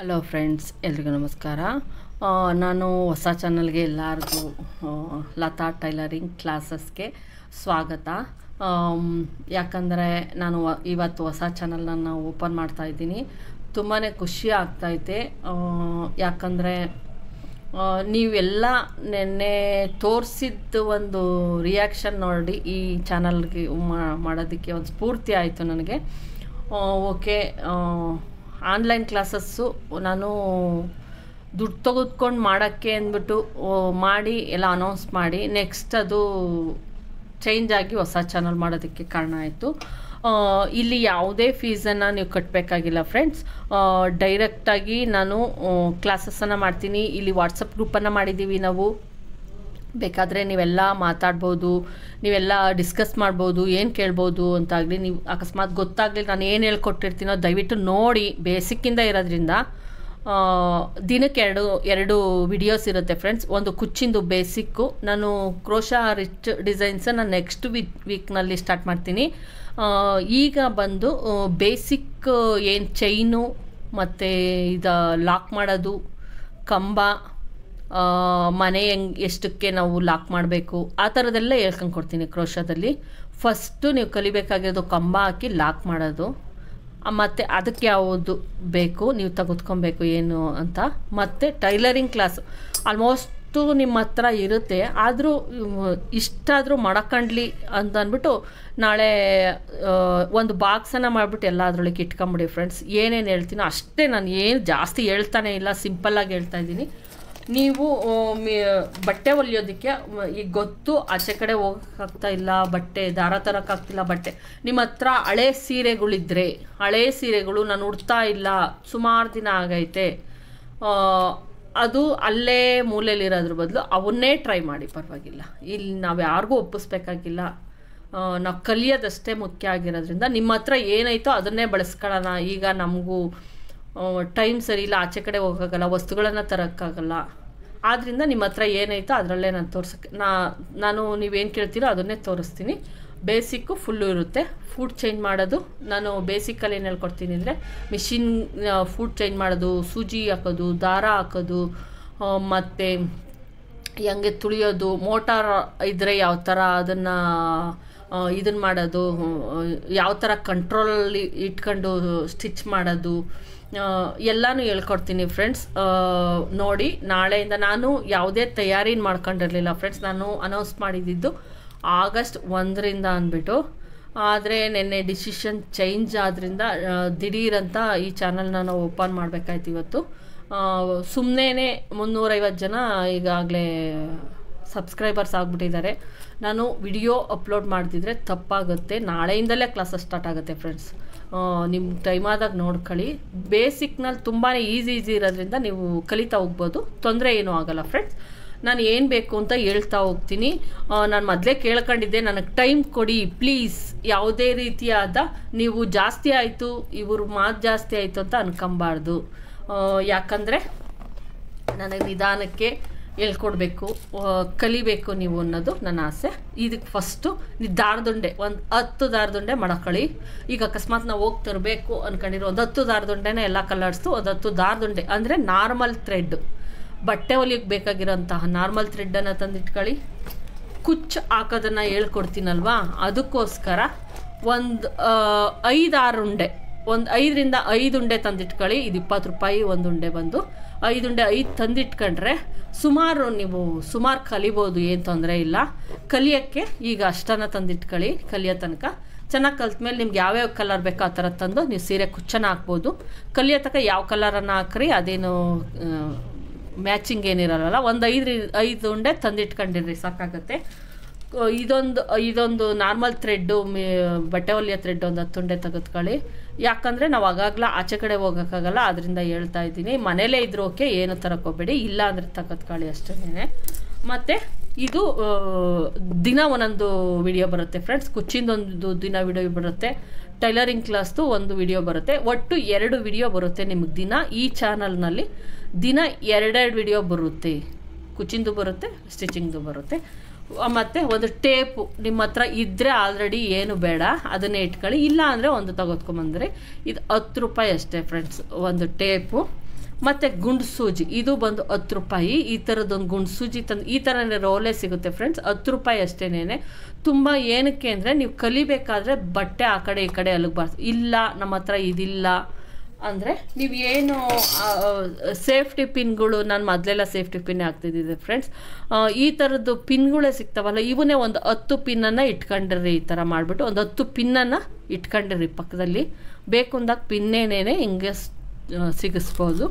hello friends ಎಲ್ರಿಗೂ ನಮಸ್ಕಾರ ನಾನು ಹೊಸ ಚಾನಲ್ಗೆ ಎಲ್ಲರಿಗೂ ಲತಾ ಟೈಲರಿಂಗ್ ಕ್ಲಾಸಸ್ಗೆ ಸ್ವಾಗತ ಯಾಕಂದರೆ ನಾನು ಇವತ್ತು ಹೊಸ ಚಾನಲನ್ನು ಓಪನ್ ಮಾಡ್ತಾ ಇದ್ದೀನಿ ತುಂಬಾ ಖುಷಿ ಆಗ್ತೈತೆ ಯಾಕಂದರೆ ನೀವೆಲ್ಲ ನೆನ್ನೆ ತೋರಿಸಿದ್ದ ಒಂದು ರಿಯಾಕ್ಷನ್ ನೋಡಿ ಈ ಚಾನಲ್ಗೆ ಮಾಡೋದಕ್ಕೆ ಒಂದು ಸ್ಫೂರ್ತಿ ಆಯಿತು ನನಗೆ ಓಕೆ ಆನ್ಲೈನ್ ಕ್ಲಾಸಸ್ಸು ನಾನು ದುಡ್ಡು ತೆಗೆದುಕೊಂಡು ಮಾಡೋಕ್ಕೆ ಅಂದ್ಬಿಟ್ಟು ಮಾಡಿ ಎಲ್ಲ ಅನೌನ್ಸ್ ಮಾಡಿ ನೆಕ್ಸ್ಟ್ ಅದು ಚೇಂಜ್ ಆಗಿ ಹೊಸ ಚಾನಲ್ ಮಾಡೋದಕ್ಕೆ ಕಾರಣ ಆಯಿತು ಇಲ್ಲಿ ಯಾವುದೇ ಫೀಸನ್ನು ನೀವು ಕಟ್ಟಬೇಕಾಗಿಲ್ಲ ಫ್ರೆಂಡ್ಸ್ ಡೈರೆಕ್ಟಾಗಿ ನಾನು ಕ್ಲಾಸಸ್ಸನ್ನು ಮಾಡ್ತೀನಿ ಇಲ್ಲಿ ವಾಟ್ಸಪ್ ಗ್ರೂಪನ್ನು ಮಾಡಿದ್ದೀವಿ ನಾವು ಬೇಕಾದರೆ ನೀವೆಲ್ಲ ಮಾತಾಡ್ಬೋದು ನೀವೆಲ್ಲ ಡಿಸ್ಕಸ್ ಮಾಡ್ಬೋದು ಏನು ಕೇಳ್ಬೋದು ಅಂತಾಗಲಿ ನೀವು ಅಕಸ್ಮಾತ್ ಗೊತ್ತಾಗಲಿ ನಾನು ಏನು ಹೇಳ್ಕೊಟ್ಟಿರ್ತೀನೋ ದಯವಿಟ್ಟು ನೋಡಿ ಬೇಸಿಕ್ಕಿಂದ ಇರೋದ್ರಿಂದ ದಿನಕ್ಕೆ ಎರಡು ಎರಡು ವಿಡಿಯೋಸ್ ಇರುತ್ತೆ ಫ್ರೆಂಡ್ಸ್ ಒಂದು ಕುಚ್ಚಿಂದು ಬೇಸಿಕ್ಕು ನಾನು ಕ್ರೋಶ ರಿಚ್ ಡಿಸೈನ್ಸ ನಾನು ನೆಕ್ಸ್ಟ್ ವೀಕ್ ವೀಕ್ನಲ್ಲಿ ಸ್ಟಾರ್ಟ್ ಮಾಡ್ತೀನಿ ಈಗ ಬಂದು ಬೇಸಿಕ್ ಏನು ಚೈನು ಮತ್ತು ಇದು ಲಾಕ್ ಮಾಡೋದು ಕಂಬ ಮನೆ ಹೆಂಗೆ ಎಷ್ಟಕ್ಕೆ ನಾವು ಲಾಕ್ ಮಾಡಬೇಕು ಆ ಥರದ್ದೆಲ್ಲ ಹೇಳ್ಕೊಂಡು ಕೊಡ್ತೀನಿ ಕ್ರೋಶದಲ್ಲಿ ಫಸ್ಟು ನೀವು ಕಲಿಬೇಕಾಗಿರೋದು ಕಂಬ ಹಾಕಿ ಲಾಕ್ ಮಾಡೋದು ಮತ್ತು ಅದಕ್ಕೆ ಯಾವುದು ಬೇಕು ನೀವು ತೆಗೆದುಕೊಬೇಕು ಏನು ಅಂತ ಮತ್ತು ಟೈಲರಿಂಗ್ ಕ್ಲಾಸ್ ಆಲ್ಮೋಸ್ಟು ನಿಮ್ಮ ಹತ್ರ ಇರುತ್ತೆ ಆದರೂ ಇಷ್ಟಾದರೂ ಮಡಕಂಡ್ಲಿ ಅಂತ ಅಂದ್ಬಿಟ್ಟು ನಾಳೆ ಒಂದು ಬಾಕ್ಸನ್ನು ಮಾಡಿಬಿಟ್ಟು ಎಲ್ಲ ಅದರೊಳಗೆ ಇಟ್ಕೊಂಬಿಡಿ ಫ್ರೆಂಡ್ಸ್ ಏನೇನು ಹೇಳ್ತೀನೋ ಅಷ್ಟೇ ನಾನು ಏನು ಜಾಸ್ತಿ ಹೇಳ್ತಾನೆ ಇಲ್ಲ ಸಿಂಪಲ್ಲಾಗಿ ಹೇಳ್ತಾ ಇದ್ದೀನಿ ನೀವು ಬಟ್ಟೆ ಹೊಲಿಯೋದಕ್ಕೆ ಈಗ ಗೊತ್ತು ಆಚೆ ಕಡೆ ಹೋಗೋಕ್ಕಾಗ್ತಾ ಇಲ್ಲ ಬಟ್ಟೆ ದಾರ ತರೋಕ್ಕಾಗ್ತಿಲ್ಲ ಬಟ್ಟೆ ನಿಮ್ಮ ಹತ್ರ ಹಳೆ ಸೀರೆಗಳಿದ್ರೆ ಹಳೆ ಸೀರೆಗಳು ನಾನು ಉಡ್ತಾ ಇಲ್ಲ ಸುಮಾರು ದಿನ ಆಗೈತೆ ಅದು ಅಲ್ಲೇ ಮೂಲೆಯಲ್ಲಿರೋದ್ರ ಬದಲು ಅವನ್ನೇ ಟ್ರೈ ಮಾಡಿ ಪರವಾಗಿಲ್ಲ ಇಲ್ಲಿ ನಾವು ಯಾರಿಗೂ ಒಪ್ಪಿಸ್ಬೇಕಾಗಿಲ್ಲ ನಾವು ಕಲಿಯೋದಷ್ಟೇ ಮುಖ್ಯ ಆಗಿರೋದ್ರಿಂದ ನಿಮ್ಮ ಹತ್ರ ಏನೈತೋ ಅದನ್ನೇ ಬಳಸ್ಕೊಳ್ಳೋಣ ಈಗ ನಮಗೂ ಟೈಮ್ ಸರಿ ಇಲ್ಲ ಆಚೆ ಕಡೆ ಹೋಗೋಕ್ಕಾಗಲ್ಲ ವಸ್ತುಗಳನ್ನು ತರೋಕ್ಕಾಗಲ್ಲ ಆದ್ದರಿಂದ ನಿಮ್ಮ ಹತ್ರ ಏನೈತೋ ಅದರಲ್ಲೇ ನಾನು ತೋರ್ಸೋಕ್ಕೆ ನಾ ನಾನು ನೀವೇನು ಕೇಳ್ತೀರೋ ಅದನ್ನೇ ತೋರಿಸ್ತೀನಿ ಬೇಸಿಕ್ಕು ಫುಲ್ಲು ಇರುತ್ತೆ ಫುಡ್ ಚೇಂಜ್ ಮಾಡೋದು ನಾನು ಬೇಸಿಕ್ಕಲ್ಲಿ ಏನು ಹೇಳ್ಕೊಡ್ತೀನಿ ಅಂದರೆ ಮಿಷಿನ್ ಫುಡ್ ಚೇಂಜ್ ಮಾಡೋದು ಸೂಜಿ ಹಾಕೋದು ದಾರ ಹಾಕೋದು ಮತ್ತು ಹೆಂಗೆ ತುಳಿಯೋದು ಮೋಟಾರ್ ಇದ್ದರೆ ಯಾವ ಥರ ಅದನ್ನು ಇದನ್ನ ಮಾಡೋದು ಯಾವ ಥರ ಕಂಟ್ರೋಲಲ್ಲಿ ಇಟ್ಕೊಂಡು ಸ್ಟಿಚ್ ಮಾಡೋದು ಎಲ್ಲನೂ ಹೇಳ್ಕೊಡ್ತೀನಿ ಫ್ರೆಂಡ್ಸ್ ನೋಡಿ ನಾಳೆಯಿಂದ ನಾನು ಯಾವುದೇ ತಯಾರಿನ ಮಾಡ್ಕೊಂಡಿರಲಿಲ್ಲ ಫ್ರೆಂಡ್ಸ್ ನಾನು ಅನೌನ್ಸ್ ಮಾಡಿದ್ದಿದ್ದು ಆಗಸ್ಟ್ ಒಂದರಿಂದ ಅಂದ್ಬಿಟ್ಟು ಆದರೆ ನಿನ್ನೆ ಡಿಸಿಷನ್ ಚೇಂಜ್ ಆದ್ದರಿಂದ ದಿಢೀರಂತ ಈ ಚಾನಲ್ನ ನಾವು ಓಪನ್ ಮಾಡಬೇಕಾಯ್ತು ಇವತ್ತು ಸುಮ್ಮನೆ ಮುನ್ನೂರೈವತ್ತು ಜನ ಈಗಾಗಲೇ ಸಬ್ಸ್ಕ್ರೈಬರ್ಸ್ ಆಗಿಬಿಟ್ಟಿದ್ದಾರೆ ನಾನು ವಿಡಿಯೋ ಅಪ್ಲೋಡ್ ಮಾಡ್ತಿದ್ರೆ ತಪ್ಪಾಗುತ್ತೆ ನಾಳೆಯಿಂದಲೇ ಕ್ಲಾಸಸ್ ಸ್ಟಾರ್ಟ್ ಆಗುತ್ತೆ ಫ್ರೆಂಡ್ಸ್ ನಿಮ್ಮ ಟೈಮ್ ಆದಾಗ ನೋಡ್ಕೊಳ್ಳಿ ಬೇಸಿಕ್ನಲ್ಲಿ ತುಂಬಾ ಈಸಿ ಈಸಿ ಇರೋದ್ರಿಂದ ನೀವು ಕಲಿತಾ ಹೋಗ್ಬೋದು ತೊಂದರೆ ಏನೂ ಆಗೋಲ್ಲ ಫ್ರೆಂಡ್ಸ್ ನಾನು ಏನು ಬೇಕು ಅಂತ ಹೇಳ್ತಾ ಹೋಗ್ತೀನಿ ನಾನು ಮೊದಲೇ ಕೇಳ್ಕೊಂಡಿದ್ದೆ ನನಗೆ ಟೈಮ್ ಕೊಡಿ ಪ್ಲೀಸ್ ಯಾವುದೇ ರೀತಿಯಾದ ನೀವು ಜಾಸ್ತಿ ಆಯಿತು ಇವ್ರ ಮಾತು ಜಾಸ್ತಿ ಆಯಿತು ಅಂತ ಅನ್ಕೊಬಾರ್ದು ಯಾಕಂದರೆ ನನಗೆ ನಿಧಾನಕ್ಕೆ ಹೇಳ್ಕೊಡ್ಬೇಕು ಕಲಿಬೇಕು ನೀವು ಅನ್ನೋದು ನನ್ನ ಆಸೆ ಇದಕ್ಕೆ ಫಸ್ಟು ನೀವು ದಾರದುಂಡೆ ಒಂದು ಹತ್ತು ದಾರದುಂಡೆ ಮಡಕಳಿ ಈಗ ಅಕಸ್ಮಾತ್ ನಾವು ಹೋಗಿ ತರಬೇಕು ಅಂದ್ಕೊಂಡಿರೋ ಒಂದು ಹತ್ತು ದಾರದುಂಡೆನೇ ಎಲ್ಲ ಕಲರ್ಸು ಒಂದು ಹತ್ತು ದಾರದುಂಡೆ ಅಂದರೆ ನಾರ್ಮಲ್ ಥ್ರೆಡ್ ಬಟ್ಟೆ ಹೊಲಿಯೋಕ್ಕೆ ಬೇಕಾಗಿರೋಂತಹ ನಾರ್ಮಲ್ ಥ್ರೆಡ್ಡನ್ನು ತಂದಿಟ್ಕೊಳ್ಳಿ ಕುಚ್ಚು ಹಾಕೋದನ್ನು ಹೇಳ್ಕೊಡ್ತೀನಲ್ವಾ ಅದಕ್ಕೋಸ್ಕರ ಒಂದು ಐದಾರು ಉಂಡೆ ಒಂದು ಐದರಿಂದ ಐದು ಉಂಡೆ ತಂದಿಟ್ಕೊಳ್ಳಿ ಇದು ಇಪ್ಪತ್ತು ರೂಪಾಯಿ ಒಂದು ಉಂಡೆ ಬಂದು ಐದು ಉಂಡೆ ಐದು ತಂದಿಟ್ಕೊಂಡ್ರೆ ಸುಮಾರು ನೀವು ಸುಮಾರು ಕಲಿಬೋದು ಏನು ತೊಂದರೆ ಇಲ್ಲ ಕಲಿಯೋಕ್ಕೆ ಈಗ ಅಷ್ಟನ್ನು ತಂದಿಟ್ಕೊಳ್ಳಿ ಕಲಿಯೋ ತನಕ ಚೆನ್ನಾಗಿ ಮೇಲೆ ನಿಮ್ಗೆ ಯಾವ್ಯಾವ ಕಲರ್ ಬೇಕೋ ಆ ಥರ ತಂದು ನೀವು ಸೀರೆ ಕುಚ್ಚನ ಹಾಕ್ಬೋದು ಕಲಿಯೋ ತನಕ ಯಾವ ಕಲರನ್ನು ಹಾಕ್ರಿ ಅದೇನು ಮ್ಯಾಚಿಂಗ್ ಏನಿರಲ್ಲ ಒಂದು ಐದು ಐದು ಉಂಡೆ ತಂದಿಟ್ಕೊಂಡಿರ್ರಿ ಸಾಕಾಗುತ್ತೆ ಇದೊಂದು ಇದೊಂದು ನಾರ್ಮಲ್ ಥ್ರೆಡ್ಡು ಬಟ್ಟೆ ಹೊಲಿಯೋ ಥ್ರೆಡ್ ಒಂದು ಹತ್ತು ಉಂಡೆ ತೆಗೆದುಕೊಳ್ಳಿ ಯಾಕಂದರೆ ನಾವು ಆಗಾಗ್ಲ ಆಚೆ ಕಡೆ ಹೋಗೋಕ್ಕಾಗಲ್ಲ ಅದರಿಂದ ಹೇಳ್ತಾ ಇದ್ದೀನಿ ಮನೇಲೇ ಇದ್ರೋಕೆ ಓಕೆ ಏನು ತರಕೋಬೇಡಿ ಇಲ್ಲ ಅಂದರೆ ಕಾಳಿ ಅಷ್ಟೇನೆ ಮತ್ತು ಇದು ದಿನ ಒಂದೊಂದು ವಿಡಿಯೋ ಬರುತ್ತೆ ಫ್ರೆಂಡ್ಸ್ ಒಂದು ದಿನ ವಿಡಿಯೋ ಬರುತ್ತೆ ಟೈಲರಿಂಗ್ ಕ್ಲಾಸ್ದು ಒಂದು ವಿಡಿಯೋ ಬರುತ್ತೆ ಒಟ್ಟು ಎರಡು ವಿಡಿಯೋ ಬರುತ್ತೆ ನಿಮಗೆ ದಿನ ಈ ಚಾನಲ್ನಲ್ಲಿ ದಿನ ಎರಡೆರಡು ವಿಡಿಯೋ ಬರುತ್ತೆ ಕುಚ್ಚಿಂದು ಬರುತ್ತೆ ಸ್ಟಿಚಿಂಗ್ದು ಬರುತ್ತೆ ಮತ್ತು ಒಂದು ಟೇಪು ನಿಮ್ಮ ಹತ್ರ ಇದ್ದರೆ ಆಲ್ರೆಡಿ ಏನು ಬೇಡ ಅದನ್ನೇ ಇಟ್ಕೊಳ್ಳಿ ಇಲ್ಲ ಅಂದರೆ ಒಂದು ತೆಗೆದುಕೊಂಬಂದ್ರಿ ಇದು ಹತ್ತು ರೂಪಾಯಿ ಅಷ್ಟೇ ಫ್ರೆಂಡ್ಸ್ ಒಂದು ಟೇಪು ಮತ್ತು ಗುಂಡು ಸೂಜಿ ಇದು ಬಂದು ಹತ್ತು ರೂಪಾಯಿ ಈ ಥರದೊಂದು ಗುಂಡು ಸೂಜಿ ತಂದು ಈ ಥರನೇ ರೋಲೇ ಸಿಗುತ್ತೆ ಫ್ರೆಂಡ್ಸ್ ಹತ್ತು ರೂಪಾಯಿ ಅಷ್ಟೇನೇ ತುಂಬ ಏನಕ್ಕೆ ಅಂದರೆ ನೀವು ಕಲಿಬೇಕಾದ್ರೆ ಬಟ್ಟೆ ಆ ಕಡೆ ಈ ಕಡೆ ಅಲಗಬಾರ್ದು ಇಲ್ಲ ನಮ್ಮ ಹತ್ರ ಇದಿಲ್ಲ ಅಂದರೆ ನೀವು ಏನು ಸೇಫ್ಟಿ ಪಿನ್ಗಳು ನಾನು ಮೊದಲೆಲ್ಲ ಸೇಫ್ಟಿ ಪಿನ್ ಆಗ್ತಿದ್ದಿದೆ ಫ್ರೆಂಡ್ಸ್ ಈ ಥರದ್ದು ಪಿನ್ಗಳೇ ಸಿಗ್ತಾವಲ್ಲ ಇವನ್ನೇ ಒಂದು ಹತ್ತು ಪಿನ್ನನ್ನು ಇಟ್ಕೊಂಡಿರ್ರಿ ಈ ಥರ ಮಾಡಿಬಿಟ್ಟು ಒಂದು ಹತ್ತು ಪಿನ್ನನ್ನು ಇಟ್ಕೊಂಡಿರ್ರಿ ಪಕ್ಕದಲ್ಲಿ ಬೇಕು ಅಂದಾಗ ಪಿನ್ನೇನೇನೆ ಹಿಂಗೆ ಸಿಗಿಸ್ಬೋದು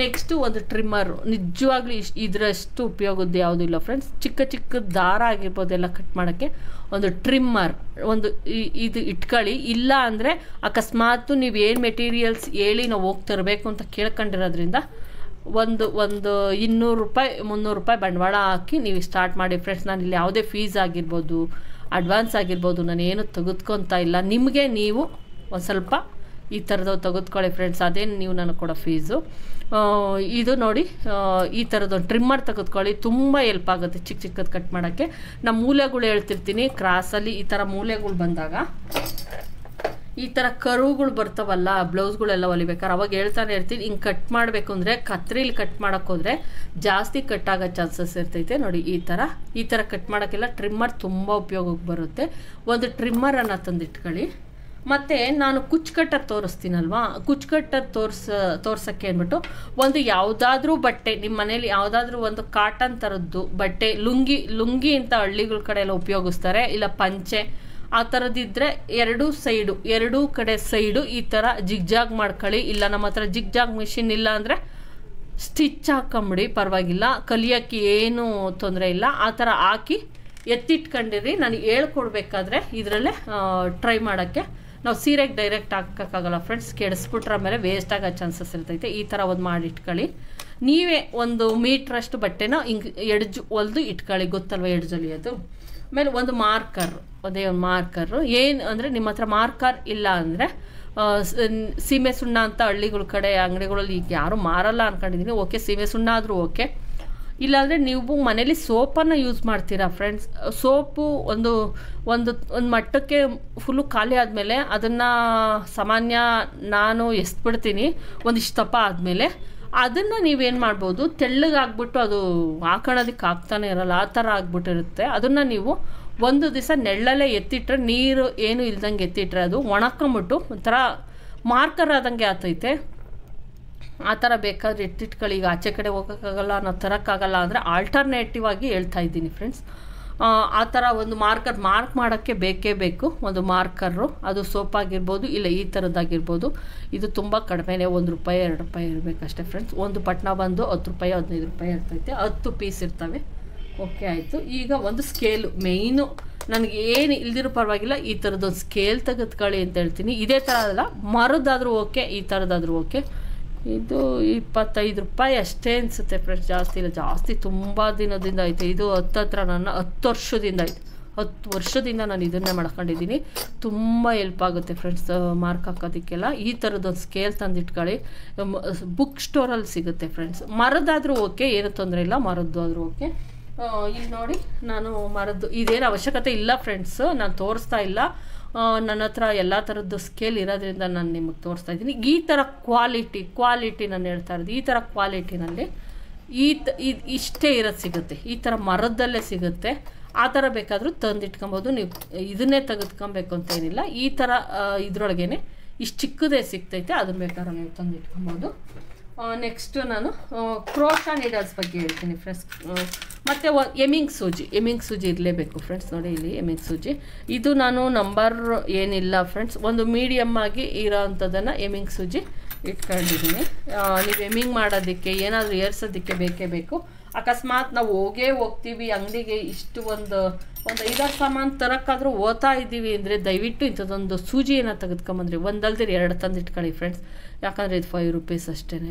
ನೆಕ್ಸ್ಟು ಒಂದು ಟ್ರಿಮ್ಮರು ನಿಜವಾಗ್ಲೂ ಇಷ್ಟು ಇದರಷ್ಟು ಉಪಯೋಗದ್ದು ಯಾವುದೂ ಇಲ್ಲ ಫ್ರೆಂಡ್ಸ್ ಚಿಕ್ಕ ಚಿಕ್ಕ ದಾರ ಆಗಿರ್ಬೋದು ಎಲ್ಲ ಕಟ್ ಮಾಡೋಕ್ಕೆ ಒಂದು ಟ್ರಿಮ್ಮರ್ ಒಂದು ಇದು ಇಟ್ಕೊಳ್ಳಿ ಇಲ್ಲ ಅಂದರೆ ಅಕಸ್ಮಾತು ನೀವು ಏನು ಮೆಟೀರಿಯಲ್ಸ್ ಹೇಳಿ ನಾವು ಹೋಗ್ತಿರ್ಬೇಕು ಅಂತ ಕೇಳ್ಕೊಂಡಿರೋದ್ರಿಂದ ಒಂದು ಒಂದು ಇನ್ನೂರು ರೂಪಾಯಿ ಮುನ್ನೂರು ರೂಪಾಯಿ ಬಂಡವಾಳ ಹಾಕಿ ನೀವು ಸ್ಟಾರ್ಟ್ ಮಾಡಿ ಫ್ರೆಂಡ್ಸ್ ನಾನು ಇಲ್ಲಿ ಯಾವುದೇ ಫೀಸ್ ಆಗಿರ್ಬೋದು ಅಡ್ವಾನ್ಸ್ ಆಗಿರ್ಬೋದು ನಾನು ಏನು ತೆಗೆದುಕೊತಾ ಇಲ್ಲ ನಿಮಗೆ ನೀವು ಒಂದು ಸ್ವಲ್ಪ ಈ ಥರದವ್ರು ತೆಗೆದುಕೊಳ್ಳಿ ಫ್ರೆಂಡ್ಸ್ ಅದೇನು ನೀವು ನನಗೆ ಕೊಡೋ ಫೀಸು ಇದು ನೋಡಿ ಈ ಥರದೊಂದು ಟ್ರಿಮ್ಮರ್ ತೆಗೆದುಕೊಳ್ಳಿ ತುಂಬ ಎಲ್ಪ್ ಆಗುತ್ತೆ ಚಿಕ್ಕ ಚಿಕ್ಕದು ಕಟ್ ಮಾಡೋಕ್ಕೆ ನಮ್ಮ ಮೂಲೆಗಳು ಹೇಳ್ತಿರ್ತೀನಿ ಕ್ರಾಸಲ್ಲಿ ಈ ಥರ ಮೂಲೆಗಳು ಬಂದಾಗ ಈ ಥರ ಕರುಗಳು ಬರ್ತವಲ್ಲ ಬ್ಲೌಸ್ಗಳೆಲ್ಲ ಹೊಲಿಬೇಕಾರೆ ಅವಾಗ ಹೇಳ್ತಾನೆ ಇರ್ತೀನಿ ಹಿಂಗೆ ಕಟ್ ಮಾಡಬೇಕು ಅಂದರೆ ಕತ್ರಿಲಿ ಕಟ್ ಮಾಡೋಕ್ಕೋದ್ರೆ ಜಾಸ್ತಿ ಕಟ್ ಆಗೋ ಚಾನ್ಸಸ್ ಇರ್ತೈತೆ ನೋಡಿ ಈ ಥರ ಈ ಥರ ಕಟ್ ಮಾಡೋಕ್ಕೆಲ್ಲ ಟ್ರಿಮ್ಮರ್ ತುಂಬ ಉಪಯೋಗಕ್ಕೆ ಬರುತ್ತೆ ಒಂದು ಟ್ರಿಮ್ಮರನ್ನು ತಂದಿಟ್ಕೊಳ್ಳಿ ಮತ್ತು ನಾನು ಕುಚ್ಕಟ್ಟ ತೋರಿಸ್ತೀನಲ್ವಾ ಕುಚ್ಕಟ್ಟ ತೋರ್ಸ ತೋರ್ಸೋಕ್ಕೆ ಅಂದ್ಬಿಟ್ಟು ಒಂದು ಯಾವುದಾದ್ರೂ ಬಟ್ಟೆ ನಿಮ್ಮ ಮನೇಲಿ ಯಾವುದಾದ್ರೂ ಒಂದು ಕಾಟನ್ ಥರದ್ದು ಬಟ್ಟೆ ಲುಂಗಿ ಲುಂಗಿ ಅಂತ ಹಳ್ಳಿಗಳ ಕಡೆ ಎಲ್ಲ ಉಪಯೋಗಿಸ್ತಾರೆ ಇಲ್ಲ ಪಂಚೆ ಆ ಥರದಿದ್ದರೆ ಎರಡೂ ಸೈಡು ಎರಡೂ ಕಡೆ ಸೈಡು ಈ ಥರ ಜಿಗ್ಜಾಗ್ ಮಾಡ್ಕೊಳ್ಳಿ ಇಲ್ಲ ನಮ್ಮ ಹತ್ರ ಜಿಗ್ಜಾಗ್ ಮಿಷಿನ್ ಇಲ್ಲ ಅಂದರೆ ಸ್ಟಿಚ್ ಹಾಕೊಂಬಿಡಿ ಪರವಾಗಿಲ್ಲ ಕಲಿಯೋಕ್ಕೆ ಏನೂ ತೊಂದರೆ ಇಲ್ಲ ಆ ಥರ ಹಾಕಿ ಎತ್ತಿಟ್ಕೊಂಡಿರಿ ನಾನು ಹೇಳ್ಕೊಡ್ಬೇಕಾದ್ರೆ ಇದರಲ್ಲೇ ಟ್ರೈ ಮಾಡೋಕ್ಕೆ ನಾವು ಸೀರೆಗೆ ಡೈರೆಕ್ಟ್ ಹಾಕೋಕ್ಕಾಗಲ್ಲ ಫ್ರೆಂಡ್ಸ್ ಕೆಡಿಸ್ಬಿಟ್ರ ಮೇಲೆ ವೇಸ್ಟ್ ಆಗೋ ಚಾನ್ಸಸ್ ಇರ್ತೈತೆ ಈ ಥರ ಒಂದು ಮಾಡಿ ಇಟ್ಕೊಳ್ಳಿ ನೀವೇ ಒಂದು ಮೀಟ್ರಷ್ಟು ಬಟ್ಟೆನ ಹಿಂಗೆ ಎಡ್ಜು ಹೊಲಿದು ಇಟ್ಕೊಳ್ಳಿ ಗೊತ್ತಲ್ವ ಎಡ್ಜಲ್ಲಿ ಅದು ಆಮೇಲೆ ಒಂದು ಮಾರ್ಕರ್ ಅದೇ ಒಂದು ಮಾರ್ಕರು ಏನು ಅಂದರೆ ನಿಮ್ಮ ಹತ್ರ ಮಾರ್ಕರ್ ಇಲ್ಲ ಅಂದರೆ ಸೀಮೆ ಸುಣ್ಣ ಅಂತ ಹಳ್ಳಿಗಳ ಕಡೆ ಅಂಗಡಿಗಳಲ್ಲಿ ಈಗ ಯಾರೂ ಮಾರಲ್ಲ ಅಂದ್ಕೊಂಡಿದ್ದೀನಿ ಓಕೆ ಸೀಮೆ ಸುಣ್ಣ ಆದರೂ ಓಕೆ ಇಲ್ಲಾಂದರೆ ನೀವು ಮನೇಲಿ ಸೋಪನ್ನು ಯೂಸ್ ಮಾಡ್ತೀರಾ ಫ್ರೆಂಡ್ಸ್ ಸೋಪು ಒಂದು ಒಂದು ಒಂದು ಮಟ್ಟಕ್ಕೆ ಫುಲ್ಲು ಖಾಲಿ ಆದಮೇಲೆ ಅದನ್ನು ಸಾಮಾನ್ಯ ನಾನು ಎಸ್ಬಿಡ್ತೀನಿ ಒಂದಿಷ್ಟು ತಪ್ಪ ಆದಮೇಲೆ ಅದನ್ನು ನೀವೇನು ಮಾಡ್ಬೋದು ತೆಳ್ಳಗಾಗ್ಬಿಟ್ಟು ಅದು ಹಾಕೊಳ್ಳೋದಕ್ಕೆ ಆಗ್ತಾನೆ ಇರಲ್ಲ ಆ ಥರ ಆಗ್ಬಿಟ್ಟಿರುತ್ತೆ ಅದನ್ನು ನೀವು ಒಂದು ದಿವಸ ನೆಳ್ಳಲ್ಲೇ ಎತ್ತಿಟ್ರೆ ನೀರು ಏನು ಇಲ್ದಂಗೆ ಎತ್ತಿಟ್ರೆ ಅದು ಒಣಕೊಂಬಿಟ್ಟು ಒಂಥರ ಮಾರ್ಕರ್ ಆದಂಗೆ ಆತೈತೆ ಆ ಥರ ಬೇಕಾದ್ರೆ ಇಟ್ಟಿಟ್ಕೊಳ್ಳಿ ಈಗ ಆಚೆ ಕಡೆ ಹೋಗೋಕ್ಕಾಗಲ್ಲ ಅನ್ನೋ ತರೋಕ್ಕಾಗಲ್ಲ ಅಂದರೆ ಆಲ್ಟರ್ನೇಟಿವ್ ಆಗಿ ಹೇಳ್ತಾ ಇದ್ದೀನಿ ಫ್ರೆಂಡ್ಸ್ ಆ ಥರ ಒಂದು ಮಾರ್ಕರ್ ಮಾರ್ಕ್ ಮಾಡೋಕ್ಕೆ ಬೇಕೇ ಬೇಕು ಒಂದು ಮಾರ್ಕರು ಅದು ಸೋಪ್ ಆಗಿರ್ಬೋದು ಇಲ್ಲ ಈ ಥರದ್ದಾಗಿರ್ಬೋದು ಇದು ತುಂಬ ಕಡಿಮೆನೇ ಒಂದು ರೂಪಾಯಿ ಎರಡು ರೂಪಾಯಿ ಇರಬೇಕಷ್ಟೇ ಫ್ರೆಂಡ್ಸ್ ಒಂದು ಪಟ್ನ ಬಂದು ಹತ್ತು ರೂಪಾಯಿ ಹದಿನೈದು ರೂಪಾಯಿ ಇರ್ತೈತೆ ಹತ್ತು ಪೀಸ್ ಇರ್ತವೆ ಓಕೆ ಆಯಿತು ಈಗ ಒಂದು ಸ್ಕೇಲು ಮೇಯ್ನು ನನಗೆ ಏನು ಇಲ್ದಿರೋ ಪರವಾಗಿಲ್ಲ ಈ ಥರದ್ದೊಂದು ಸ್ಕೇಲ್ ತೆಗೆದುಕೊಳ್ಳಿ ಅಂತ ಹೇಳ್ತೀನಿ ಇದೇ ಥರ ಅಲ್ಲ ಮರದಾದರೂ ಓಕೆ ಈ ಥರದ್ದಾದರೂ ಓಕೆ ಇದು ಇಪ್ಪತ್ತೈದು ರೂಪಾಯಿ ಅಷ್ಟೇ ಅನಿಸುತ್ತೆ ಫ್ರೆಂಡ್ಸ್ ಜಾಸ್ತಿ ಇಲ್ಲ ಜಾಸ್ತಿ ತುಂಬ ದಿನದಿಂದ ಐತೆ ಇದು ಹತ್ತತ್ರ ನನ್ನ ಹತ್ತು ವರ್ಷದಿಂದ ಐತೆ ಹತ್ತು ವರ್ಷದಿಂದ ನಾನು ಇದನ್ನೇ ಮಾಡ್ಕೊಂಡಿದ್ದೀನಿ ತುಂಬ ಎಲ್ಪ್ ಆಗುತ್ತೆ ಫ್ರೆಂಡ್ಸ್ ಮಾರ್ಕ್ ಹಾಕೋದಕ್ಕೆಲ್ಲ ಈ ಥರದೊಂದು ಸ್ಕೇಲ್ ತಂದಿಟ್ಕೊಳ್ಳಿ ಬುಕ್ ಸ್ಟೋರಲ್ಲಿ ಸಿಗುತ್ತೆ ಫ್ರೆಂಡ್ಸ್ ಮರದಾದರೂ ಓಕೆ ಏನೂ ತೊಂದರೆ ಇಲ್ಲ ಮರದ್ದು ಆದರೂ ಓಕೆ ಇಲ್ಲಿ ನೋಡಿ ನಾನು ಮರದ್ದು ಇದೇನು ಅವಶ್ಯಕತೆ ಇಲ್ಲ ಫ್ರೆಂಡ್ಸು ನಾನು ತೋರಿಸ್ತಾ ಇಲ್ಲ ನನ್ನ ಹತ್ರ ಎಲ್ಲ ಥರದ್ದು ಸ್ಕೇಲ್ ಇರೋದ್ರಿಂದ ನಾನು ನಿಮಗೆ ತೋರಿಸ್ತಾ ಇದ್ದೀನಿ ಈ ಥರ ಕ್ವಾಲಿಟಿ ಕ್ವಾಲಿಟಿ ನಾನು ಹೇಳ್ತಾ ಇರೋದು ಈ ಥರ ಕ್ವಾಲಿಟಿನಲ್ಲಿ ಈ ತ ಇದು ಇಷ್ಟೇ ಇರೋದು ಸಿಗುತ್ತೆ ಈ ಥರ ಮರದಲ್ಲೇ ಸಿಗುತ್ತೆ ಆ ಥರ ಬೇಕಾದರೂ ತಂದಿಟ್ಕೊಬೋದು ನೀವು ಇದನ್ನೇ ತೆಗೆದುಕೊಬೇಕು ಅಂತ ಏನಿಲ್ಲ ಈ ಥರ ಇದರೊಳಗೇನೆ ಇಷ್ಟು ಚಿಕ್ಕದೇ ಸಿಗ್ತೈತೆ ಅದನ್ನ ಬೇಕಾದ್ರೆ ನೀವು ತಂದಿಟ್ಕೊಬೋದು ನೆಕ್ಸ್ಟು ನಾನು ಕ್ರೋಶ ನೀಡಲ್ಸ್ ಬಗ್ಗೆ ಹೇಳ್ತೀನಿ ಫ್ರೆಂಡ್ಸ್ ಮತ್ತು ಎಮಿಂಗ್ ಸೂಜಿ ಎಮಿಂಗ್ ಸೂಜಿ ಇರಲೇಬೇಕು ಫ್ರೆಂಡ್ಸ್ ನೋಡಿ ಇಲ್ಲಿ ಎಮಿಂಗ್ ಸೂಜಿ ಇದು ನಾನು ನಂಬರ್ ಏನಿಲ್ಲ ಫ್ರೆಂಡ್ಸ್ ಒಂದು ಮೀಡಿಯಮ್ ಆಗಿ ಇರೋ ಅಂಥದ್ದನ್ನು ಎಮಿಂಗ್ ಸೂಜಿ ಇಟ್ಕೊಂಡಿದ್ದೀನಿ ನೀವು ಎಮಿಂಗ್ ಮಾಡೋದಕ್ಕೆ ಏನಾದರೂ ಏರ್ಸೋದಕ್ಕೆ ಬೇಕೇ ಬೇಕು ಅಕಸ್ಮಾತ್ ನಾವು ಹೋಗೇ ಹೋಗ್ತೀವಿ ಅಂಗಡಿಗೆ ಇಷ್ಟು ಒಂದು ಒಂದು ಐದಾರು ಸಾಮಾನು ತರೋಕ್ಕಾದ್ರೂ ಓದ್ತಾ ಇದ್ದೀವಿ ಅಂದರೆ ದಯವಿಟ್ಟು ಇಂಥದ್ದೊಂದು ಏನೋ ತೆಗೆದುಕೊಂಬಂದ್ರಿ ಒಂದಲ್ದಿರಿ ಎರಡು ತಂದು ಇಟ್ಕೊಳ್ಳಿ ಫ್ರೆಂಡ್ಸ್ ಯಾಕಂದರೆ ಇದು ಫೈವ್ ರುಪೀಸ್ ಅಷ್ಟೇನೆ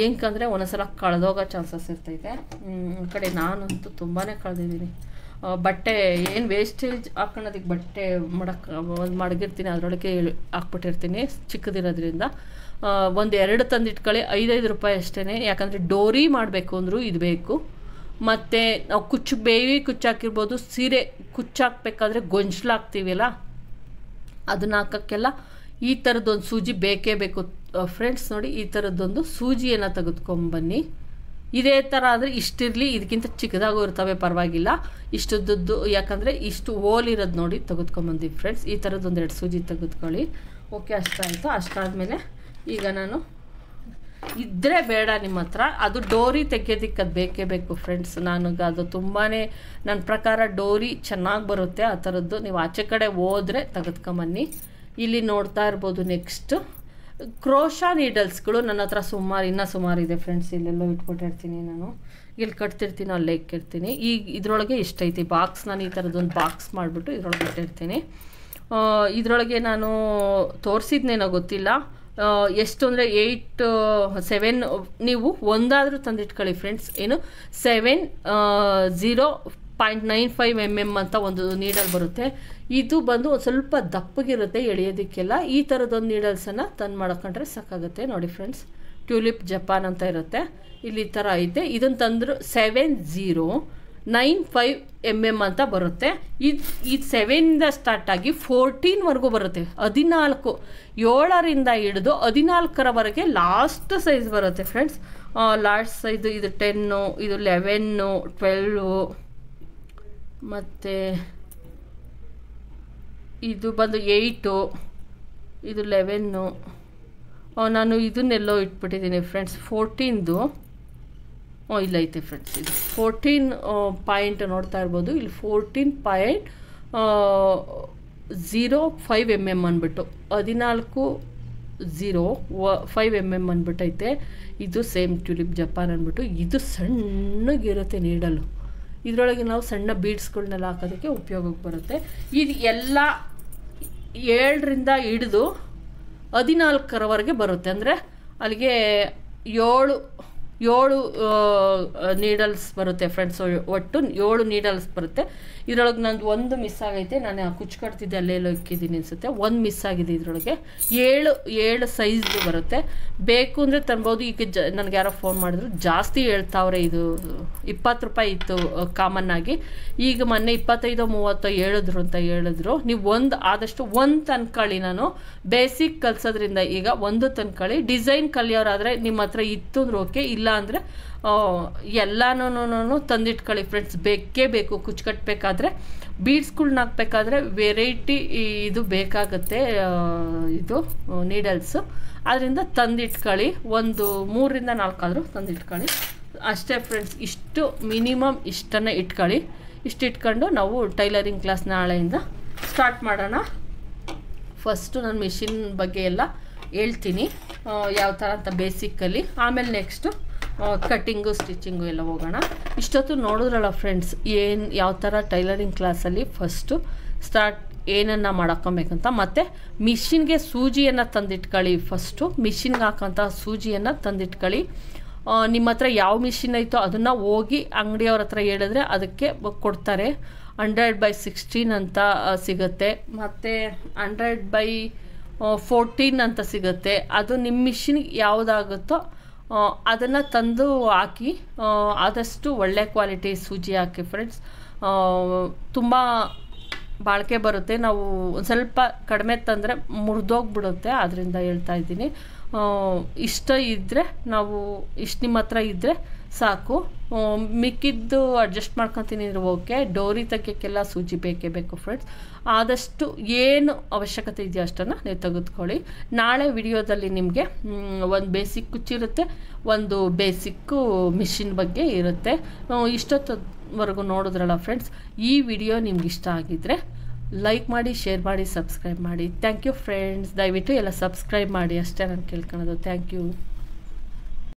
ಹೆಂಗಂದರೆ ಒಂದೊಂದ್ಸಲ ಕಳೆದೋಗೋ ಚಾನ್ಸಸ್ ಇರ್ತೈತೆ ಕಡೆ ನಾನಂತೂ ತುಂಬಾ ಕಳೆದಿದ್ದೀನಿ ಬಟ್ಟೆ ಏನು ವೇಸ್ಟೇಜ್ ಹಾಕೊಳ್ಳೋದಕ್ಕೆ ಬಟ್ಟೆ ಮಡಕ್ಕೆ ಒಂದು ಮಡಗಿರ್ತೀನಿ ಅದರೊಳಗೆ ಹಾಕ್ಬಿಟ್ಟಿರ್ತೀನಿ ಚಿಕ್ಕದಿರೋದ್ರಿಂದ ಒಂದು ಎರಡು ತಂದಿಟ್ಕೊಳ್ಳಿ ಐದೈದು ರೂಪಾಯಿ ಅಷ್ಟೇ ಯಾಕಂದರೆ ಡೋರಿ ಮಾಡಬೇಕು ಅಂದರೂ ಇದು ಬೇಕು ಮತ್ತು ನಾವು ಕುಚ್ಚು ಬೇವಿ ಕುಚ್ಚಾಕಿರ್ಬೋದು ಸೀರೆ ಕುಚ್ಚಾಕಬೇಕಾದ್ರೆ ಹಾಕ್ತೀವಲ್ಲ ಅದನ್ನ ಹಾಕೋಕ್ಕೆಲ್ಲ ಈ ಥರದ್ದೊಂದು ಸೂಜಿ ಬೇಕೇ ಬೇಕು ಫ್ರೆಂಡ್ಸ್ ನೋಡಿ ಈ ಥರದ್ದೊಂದು ಸೂಜಿಯನ್ನು ತೆಗೆದುಕೊಂಬನ್ನಿ ಇದೇ ಥರ ಆದರೆ ಇಷ್ಟಿರಲಿ ಇದಕ್ಕಿಂತ ಚಿಕ್ಕದಾಗೂ ಇರ್ತವೆ ಪರವಾಗಿಲ್ಲ ಇಷ್ಟದ್ದು ಯಾಕಂದರೆ ಇಷ್ಟು ಇರೋದು ನೋಡಿ ತೆಗೆದುಕೊಂಬಂದಿ ಫ್ರೆಂಡ್ಸ್ ಈ ಥರದ್ದೊಂದು ಎರಡು ಸೂಜಿ ತೆಗೆದುಕೊಳ್ಳಿ ಓಕೆ ಅಷ್ಟಾಯಿತು ಅಷ್ಟಾದಮೇಲೆ ಈಗ ನಾನು ಇದ್ದರೆ ಬೇಡ ನಿಮ್ಮ ಹತ್ರ ಅದು ಡೋರಿ ತೆಗೆಯೋದಿಕ್ಕೆ ಅದು ಬೇಕೇ ಬೇಕು ಫ್ರೆಂಡ್ಸ್ ನನಗೆ ಅದು ತುಂಬಾ ನನ್ನ ಪ್ರಕಾರ ಡೋರಿ ಚೆನ್ನಾಗಿ ಬರುತ್ತೆ ಆ ಥರದ್ದು ನೀವು ಆಚೆ ಕಡೆ ಹೋದರೆ ತೆಗೆದ್ಕೊಂಬನ್ನಿ ಇಲ್ಲಿ ನೋಡ್ತಾ ಇರ್ಬೋದು ನೆಕ್ಸ್ಟ್ ಕ್ರೋಶಾ ನೀಡಲ್ಸ್ಗಳು ನನ್ನ ಹತ್ರ ಸುಮಾರು ಇನ್ನೂ ಸುಮಾರು ಇದೆ ಫ್ರೆಂಡ್ಸ್ ಇಲ್ಲೆಲ್ಲೋ ಇಟ್ಕೊಟ್ಟಿರ್ತೀನಿ ನಾನು ಇಲ್ಲಿ ಕಟ್ತಿರ್ತೀನಿ ಅಲ್ಲಿ ಇಕ್ಕಿರ್ತೀನಿ ಈಗ ಇದರೊಳಗೆ ಇಷ್ಟೈತಿ ಬಾಕ್ಸ್ ನಾನು ಈ ಥರದ್ದೊಂದು ಬಾಕ್ಸ್ ಮಾಡಿಬಿಟ್ಟು ಇದರೊಳಗೆ ಇಟ್ಟಿರ್ತೀನಿ ಇದರೊಳಗೆ ನಾನು ತೋರಿಸಿದ್ನೇನೋ ಗೊತ್ತಿಲ್ಲ ಎಷ್ಟು ಅಂದರೆ ಏಯ್ಟ್ ಸೆವೆನ್ ನೀವು ಒಂದಾದರೂ ತಂದಿಟ್ಕೊಳ್ಳಿ ಫ್ರೆಂಡ್ಸ್ ಏನು seven zero point nine five M M ಅಂತ ಒಂದು ನೀಡಲ್ ಬರುತ್ತೆ ಇದು ಬಂದು ಒಂದು ಸ್ವಲ್ಪ ದಪ್ಪಗಿರುತ್ತೆ ಎಳೆಯೋದಕ್ಕೆಲ್ಲ ಈ ಥರದೊಂದು ನೀಡಲ್ಸನ್ನು ತಂದು ಮಾಡ್ಕೊಂಡ್ರೆ ಸಾಕಾಗುತ್ತೆ ನೋಡಿ ಫ್ರೆಂಡ್ಸ್ ಟ್ಯೂಲಿಪ್ ಜಪಾನ್ ಅಂತ ಇರುತ್ತೆ ಇಲ್ಲಿ ಈ ಥರ ಐತೆ ಇದನ್ನು ತಂದರು seven zero nine five M M ಅಂತ ಬರುತ್ತೆ ಇದು ಇದು ಸೆವೆನಿಂದ ಸ್ಟಾರ್ಟ್ ಆಗಿ ಫೋರ್ಟೀನ್ವರೆಗೂ ಬರುತ್ತೆ ಹದಿನಾಲ್ಕು ಏಳರಿಂದ ಹಿಡಿದು ಹದಿನಾಲ್ಕರವರೆಗೆ ಲಾಸ್ಟ್ ಸೈಜ್ ಬರುತ್ತೆ ಫ್ರೆಂಡ್ಸ್ ಲಾಸ್ಟ್ ಸೈಜ್ ಇದು ಟೆನ್ನು ಇದು ಲೆವೆನ್ನು ಟ್ವೆಲ್ವು ಮತ್ತು ಇದು ಬಂದು ಏಯ್ಟು ಇದು ಲೆವೆನ್ನು ನಾನು ಇದನ್ನೆಲ್ಲೋ ಇಟ್ಬಿಟ್ಟಿದ್ದೀನಿ ಫ್ರೆಂಡ್ಸ್ ಫೋರ್ಟೀನ್ದು Oh, ಇಲ್ಲೈತೆ ಫ್ರೆಂಡ್ಸ್ ಇದು ಫೋರ್ಟೀನ್ ಪಾಯಿಂಟ್ ನೋಡ್ತಾ ಇರ್ಬೋದು ಇಲ್ಲಿ fourteen point zero five M M ಅಂದ್ಬಿಟ್ಟು ಹದಿನಾಲ್ಕು ಝೀರೋ ವ ಫೈವ್ ಎಮ್ ಎಮ್ ಅಂದ್ಬಿಟ್ಟೈತೆ ಇದು ಸೇಮ್ ಟ್ಯೂಲಿಪ್ ಜಪಾನ್ ಅಂದ್ಬಿಟ್ಟು ಇದು ಸಣ್ಣಗಿರುತ್ತೆ ನೀಡಲು ಇದರೊಳಗೆ ನಾವು ಸಣ್ಣ ಬೀಡ್ಸ್ಗಳನ್ನೆಲ್ಲ ಹಾಕೋದಕ್ಕೆ ಉಪಯೋಗಕ್ಕೆ ಬರುತ್ತೆ ಇದು ಎಲ್ಲ ಏಳರಿಂದ ಹಿಡಿದು ಹದಿನಾಲ್ಕರವರೆಗೆ ಬರುತ್ತೆ ಅಂದರೆ ಅಲ್ಲಿಗೆ ಏಳು ಏಳು ನೀಡಲ್ಸ್ ಬರುತ್ತೆ ಫ್ರೆಂಡ್ಸ್ ಒಟ್ಟು ಏಳು ನೀಡಲ್ಸ್ ಬರುತ್ತೆ ಇದರೊಳಗೆ ನಂದು ಒಂದು ಮಿಸ್ ಆಗೈತೆ ನಾನು ಕುಚ್ಚು ಕಟ್ತಿದ್ದೆ ಅಲ್ಲೇ ಇಕ್ಕಿದ್ದೀನಿ ಅನಿಸುತ್ತೆ ಒಂದು ಮಿಸ್ ಆಗಿದೆ ಇದರೊಳಗೆ ಏಳು ಏಳು ಸೈಜ್ದು ಬರುತ್ತೆ ಬೇಕು ಅಂದರೆ ತರ್ಬೋದು ಈಗ ಜ ನನಗೆ ಯಾರೋ ಫೋನ್ ಮಾಡಿದ್ರು ಜಾಸ್ತಿ ಹೇಳ್ತಾವ್ರೆ ಇದು ಇಪ್ಪತ್ತು ರೂಪಾಯಿ ಇತ್ತು ಕಾಮನ್ ಆಗಿ ಈಗ ಮೊನ್ನೆ ಇಪ್ಪತ್ತೈದೋ ಮೂವತ್ತೋ ಹೇಳಿದ್ರು ಅಂತ ಹೇಳಿದ್ರು ನೀವು ಒಂದು ಆದಷ್ಟು ಒಂದು ತನ್ಕೊಳ್ಳಿ ನಾನು ಬೇಸಿಕ್ ಕಲಿಸೋದ್ರಿಂದ ಈಗ ಒಂದು ತನ್ಕೊಳ್ಳಿ ಡಿಸೈನ್ ಕಲಿಯೋರಾದರೆ ನಿಮ್ಮ ಹತ್ರ ಇತ್ತು ಅಂದ್ರೆ ಓಕೆ ಇಲ್ಲ ಇಲ್ಲ ಅಂದರೆ ಎಲ್ಲನೂ ತಂದಿಟ್ಕೊಳ್ಳಿ ಫ್ರೆಂಡ್ಸ್ ಬೇಕೇ ಬೇಕು ಕುಚ್ಚು ಕಟ್ಟಬೇಕಾದ್ರೆ ಬೀಡ್ಸ್ಗಳ್ನ ಹಾಕ್ಬೇಕಾದ್ರೆ ವೆರೈಟಿ ಇದು ಬೇಕಾಗುತ್ತೆ ಇದು ನೀಡಲ್ಸು ಅದರಿಂದ ತಂದಿಟ್ಕೊಳ್ಳಿ ಒಂದು ಮೂರರಿಂದ ನಾಲ್ಕಾದರೂ ತಂದಿಟ್ಕೊಳ್ಳಿ ಅಷ್ಟೇ ಫ್ರೆಂಡ್ಸ್ ಇಷ್ಟು ಮಿನಿಮಮ್ ಇಷ್ಟನ್ನು ಇಟ್ಕೊಳ್ಳಿ ಇಷ್ಟು ಇಟ್ಕೊಂಡು ನಾವು ಟೈಲರಿಂಗ್ ಕ್ಲಾಸ್ ನಾಳೆಯಿಂದ ಸ್ಟಾರ್ಟ್ ಮಾಡೋಣ ಫಸ್ಟು ನಾನು ಮಿಷಿನ್ ಬಗ್ಗೆ ಎಲ್ಲ ಹೇಳ್ತೀನಿ ಯಾವ ಥರ ಅಂತ ಬೇಸಿಕ್ಕಲ್ಲಿ ಆಮೇಲೆ ನೆಕ್ಸ್ಟು ಕಟ್ಟಿಂಗು ಸ್ಟಿಚಿಂಗು ಎಲ್ಲ ಹೋಗೋಣ ಇಷ್ಟೊತ್ತು ನೋಡಿದ್ರಲ್ಲ ಫ್ರೆಂಡ್ಸ್ ಏನು ಯಾವ ಥರ ಟೈಲರಿಂಗ್ ಕ್ಲಾಸಲ್ಲಿ ಫಸ್ಟು ಸ್ಟಾರ್ಟ್ ಏನನ್ನು ಮಾಡ್ಕೊಬೇಕಂತ ಮತ್ತು ಮಿಷಿನ್ಗೆ ಸೂಜಿಯನ್ನು ತಂದಿಟ್ಕೊಳ್ಳಿ ಫಸ್ಟು ಮಿಷಿನ್ಗೆ ಹಾಕೋಂಥ ಸೂಜಿಯನ್ನು ತಂದಿಟ್ಕೊಳ್ಳಿ ನಿಮ್ಮ ಹತ್ರ ಯಾವ ಮಿಷಿನ್ ಐತೋ ಅದನ್ನು ಹೋಗಿ ಅಂಗಡಿಯವ್ರ ಹತ್ರ ಹೇಳಿದ್ರೆ ಅದಕ್ಕೆ ಕೊಡ್ತಾರೆ ಹಂಡ್ರೆಡ್ ಬೈ ಸಿಕ್ಸ್ಟೀನ್ ಅಂತ ಸಿಗುತ್ತೆ ಮತ್ತು ಹಂಡ್ರೆಡ್ ಬೈ ಫೋರ್ಟೀನ್ ಅಂತ ಸಿಗುತ್ತೆ ಅದು ನಿಮ್ಮ ಮಿಷಿನ್ಗೆ ಯಾವುದಾಗುತ್ತೋ ಅದನ್ನು ತಂದು ಹಾಕಿ ಆದಷ್ಟು ಒಳ್ಳೆ ಕ್ವಾಲಿಟಿ ಸೂಜಿ ಹಾಕಿ ಫ್ರೆಂಡ್ಸ್ ತುಂಬ ಬಾಳಿಕೆ ಬರುತ್ತೆ ನಾವು ಒಂದು ಸ್ವಲ್ಪ ಕಡಿಮೆ ತಂದರೆ ಮುರಿದೋಗ್ಬಿಡುತ್ತೆ ಅದರಿಂದ ಹೇಳ್ತಾ ಇದ್ದೀನಿ ಇಷ್ಟ ಇದ್ದರೆ ನಾವು ಇಷ್ಟು ನಿಮ್ಮ ಹತ್ರ ಇದ್ದರೆ ಸಾಕು ಮಿಕ್ಕಿದ್ದು ಅಡ್ಜಸ್ಟ್ ಮಾಡ್ಕೊತೀನಿ ಓಕೆ ಡೋರಿ ತೆಗಿಯೋಕ್ಕೆಲ್ಲ ಸೂಜಿ ಬೇಕೇ ಬೇಕು ಫ್ರೆಂಡ್ಸ್ ಆದಷ್ಟು ಏನು ಅವಶ್ಯಕತೆ ಇದೆಯೋ ಅಷ್ಟನ್ನು ನೀವು ತೆಗೆದುಕೊಳ್ಳಿ ನಾಳೆ ವಿಡಿಯೋದಲ್ಲಿ ನಿಮಗೆ ಒಂದು ಬೇಸಿಕ್ ಕುಚ್ಚಿರುತ್ತೆ ಒಂದು ಬೇಸಿಕ್ಕು ಮಿಷಿನ್ ಬಗ್ಗೆ ಇರುತ್ತೆ ಇಷ್ಟೊತ್ತವರೆಗೂ ನೋಡಿದ್ರಲ್ಲ ಫ್ರೆಂಡ್ಸ್ ಈ ವಿಡಿಯೋ ನಿಮ್ಗೆ ಇಷ್ಟ ಆಗಿದ್ದರೆ ಲೈಕ್ ಮಾಡಿ ಶೇರ್ ಮಾಡಿ ಸಬ್ಸ್ಕ್ರೈಬ್ ಮಾಡಿ ಥ್ಯಾಂಕ್ ಯು ಫ್ರೆಂಡ್ಸ್ ದಯವಿಟ್ಟು ಎಲ್ಲ ಸಬ್ಸ್ಕ್ರೈಬ್ ಮಾಡಿ ಅಷ್ಟೇ ನಾನು ಕೇಳ್ಕೊಳೋದು ಥ್ಯಾಂಕ್ ಯು